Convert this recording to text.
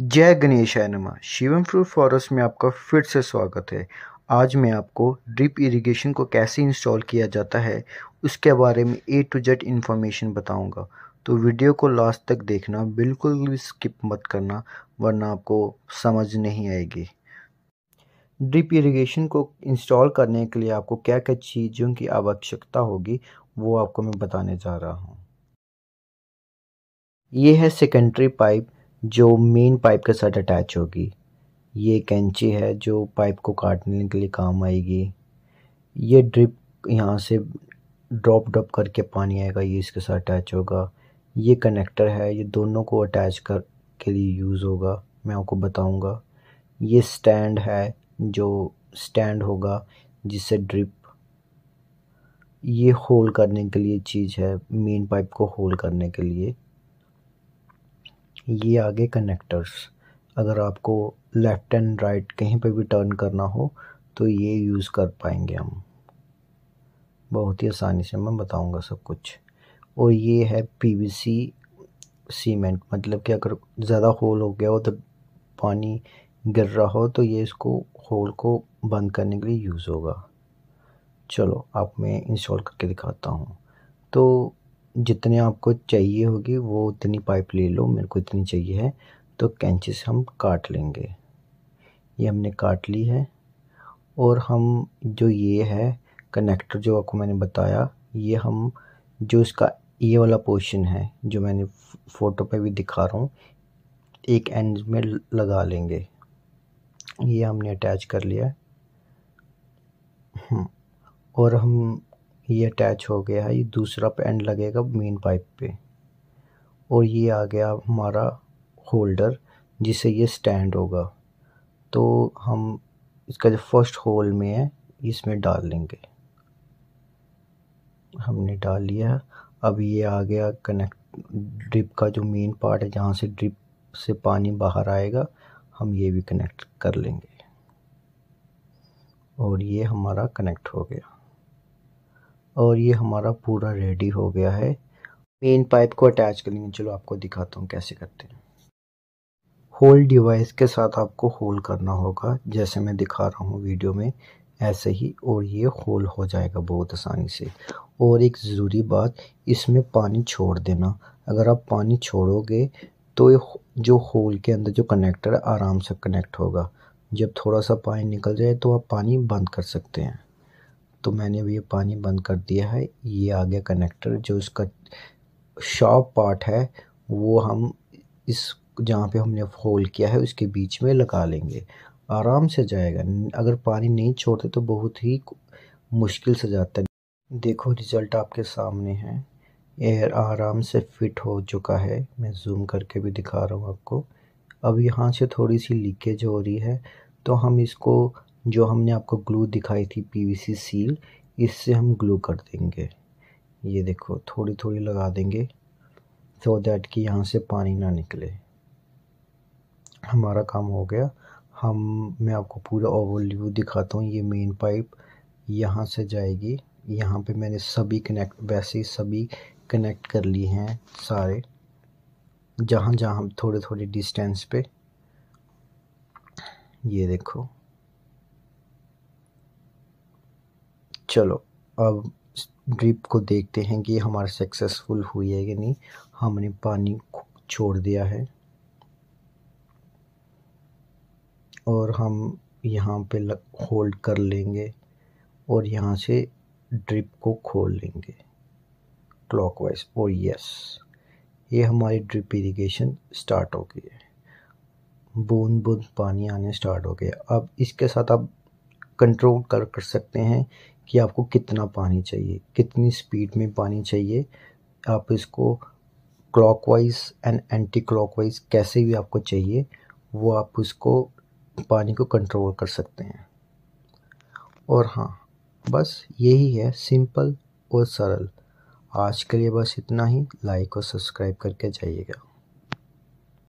जय गणेश नमा Shivam fruit forest में आपका फिर से स्वागत है आज मैं आपको ड्रिप इरिगेशन को कैसे इंस्टॉल किया जाता है उसके बारे में ए टू जेड इन्फॉर्मेशन बताऊंगा तो वीडियो को लास्ट तक देखना बिल्कुल भी स्किप मत करना वरना आपको समझ नहीं आएगी ड्रिप इरिगेशन को इंस्टॉल करने के लिए आपको क्या क्या चीज़ों की आवश्यकता होगी वो आपको मैं बताने जा रहा हूँ ये है सेकेंडरी पाइप जो मेन पाइप के साथ अटैच होगी ये कैंची है जो पाइप को काटने के लिए काम आएगी ये ड्रिप यहाँ से ड्रॉप ड्रॉप करके पानी आएगा ये इसके साथ अटैच होगा ये कनेक्टर है ये दोनों को अटैच कर के लिए यूज़ होगा मैं आपको बताऊंगा ये स्टैंड है जो स्टैंड होगा जिससे ड्रिप ये होल करने के लिए चीज़ है मेन पाइप को होल करने के लिए ये आगे कनेक्टर्स अगर आपको लेफ़्ट एंड राइट कहीं पे भी टर्न करना हो तो ये यूज़ कर पाएंगे हम बहुत ही आसानी से मैं बताऊंगा सब कुछ और ये है पीवीसी सीमेंट मतलब कि अगर ज़्यादा होल हो गया हो तो पानी गिर रहा हो तो ये इसको होल को बंद करने के लिए यूज़ होगा चलो आप मैं इंस्टॉल करके दिखाता हूँ तो जितने आपको चाहिए होगी वो उतनी पाइप ले लो मेरे को इतनी चाहिए है तो कैंची से हम काट लेंगे ये हमने काट ली है और हम जो ये है कनेक्टर जो आपको मैंने बताया ये हम जो इसका ये वाला पोर्शन है जो मैंने फ़ोटो पे भी दिखा रहा हूँ एक एंड में लगा लेंगे ये हमने अटैच कर लिया हम्म। और हम ये अटैच हो गया है ये दूसरा एंड लगेगा मेन पाइप पे और ये आ गया हमारा होल्डर जिसे ये स्टैंड होगा तो हम इसका जो फर्स्ट होल में है इसमें डाल लेंगे हमने डाल लिया अब ये आ गया कनेक्ट ड्रिप का जो मेन पार्ट है जहाँ से ड्रिप से पानी बाहर आएगा हम ये भी कनेक्ट कर लेंगे और ये हमारा कनेक्ट हो गया और ये हमारा पूरा रेडी हो गया है मेन पाइप को अटैच करेंगे चलो आपको दिखाता हूँ कैसे करते हैं होल डिवाइस के साथ आपको होल करना होगा जैसे मैं दिखा रहा हूँ वीडियो में ऐसे ही और ये होल हो जाएगा बहुत आसानी से और एक ज़रूरी बात इसमें पानी छोड़ देना अगर आप पानी छोड़ोगे तो जो होल के अंदर जो कनेक्टर आराम से कनेक्ट होगा जब थोड़ा सा पानी निकल जाए तो आप पानी बंद कर सकते हैं तो मैंने अभी ये पानी बंद कर दिया है ये आ गया कनेक्टर जो इसका शॉप पार्ट है वो हम इस जहाँ पे हमने होल किया है उसके बीच में लगा लेंगे आराम से जाएगा अगर पानी नहीं छोड़ते तो बहुत ही मुश्किल से जाता है देखो रिज़ल्ट आपके सामने है एयर आराम से फिट हो चुका है मैं जूम करके भी दिखा रहा हूँ आपको अब यहाँ से थोड़ी सी लीकेज हो रही है तो हम इसको जो हमने आपको ग्लू दिखाई थी पीवीसी सील इससे हम ग्लू कर देंगे ये देखो थोड़ी थोड़ी लगा देंगे सो so दैट कि यहाँ से पानी ना निकले हमारा काम हो गया हम मैं आपको पूरा ओवरव्यू दिखाता हूँ ये मेन पाइप यहाँ से जाएगी यहाँ पे मैंने सभी कनेक्ट वैसे ही सभी कनेक्ट कर लिए हैं सारे जहाँ जहाँ हम थोड़े थोड़े डिस्टेंस पे ये देखो चलो अब ड्रिप को देखते हैं कि हमारा सक्सेसफुल हुई है कि नहीं हमने पानी छोड़ दिया है और हम यहाँ पे होल्ड कर लेंगे और यहाँ से ड्रिप को खोल लेंगे क्लॉकवाइज और यस ये हमारी ड्रिप इरिगेशन स्टार्ट हो गई है बूंद बूंद पानी आने स्टार्ट हो गया अब इसके साथ आप कंट्रोल कर कर सकते हैं कि आपको कितना पानी चाहिए कितनी स्पीड में पानी चाहिए आप इसको क्लॉकवाइज एंड एंटी क्लॉकवाइज कैसे भी आपको चाहिए वो आप उसको पानी को कंट्रोल कर सकते हैं और हाँ बस यही है सिंपल और सरल आज के लिए बस इतना ही लाइक और सब्सक्राइब करके जाइएगा